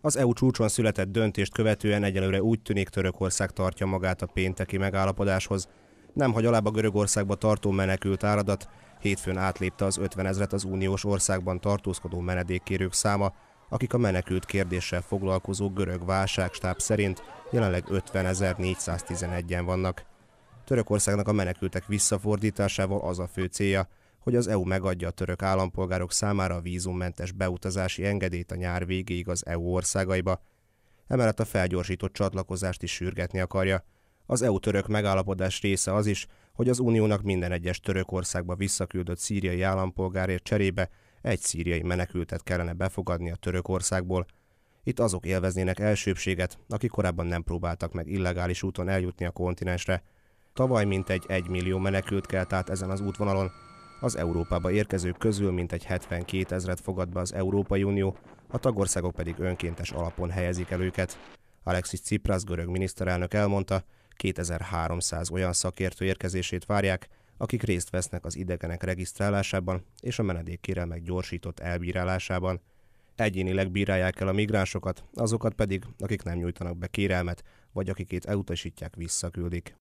Az EU csúcson született döntést követően egyelőre úgy tűnik Törökország tartja magát a pénteki megállapodáshoz. Nem hagy alább a Görögországba tartó menekült áradat, hétfőn átlépte az 50 ezret az uniós országban tartózkodó menedékkérők száma, akik a menekült kérdéssel foglalkozó görög válságstáb szerint jelenleg 50.411-en vannak. Törökországnak a menekültek visszafordításával az a fő célja, hogy az EU megadja a török állampolgárok számára a vízummentes beutazási engedélyt a nyár végéig az EU országaiba. Emellett a felgyorsított csatlakozást is sürgetni akarja. Az EU-török megállapodás része az is, hogy az uniónak minden egyes Törökországba visszaküldött szíriai állampolgárért cserébe egy szíriai menekültet kellene befogadni a Törökországból. Itt azok élveznének elsőbséget, akik korábban nem próbáltak meg illegális úton eljutni a kontinensre. Tavaly mintegy 1 millió menekült kelt át ezen az útvonalon, az Európába érkezők közül mintegy 72 ezret fogad be az Európai Unió, a tagországok pedig önkéntes alapon helyezik el őket. Alexis Tsipras görög miniszterelnök elmondta, 2300 olyan szakértő érkezését várják, akik részt vesznek az idegenek regisztrálásában és a menedékkérelmek gyorsított elbírálásában. Egyénileg bírálják el a migránsokat, azokat pedig, akik nem nyújtanak be kérelmet, vagy akikét elutasítják, visszaküldik.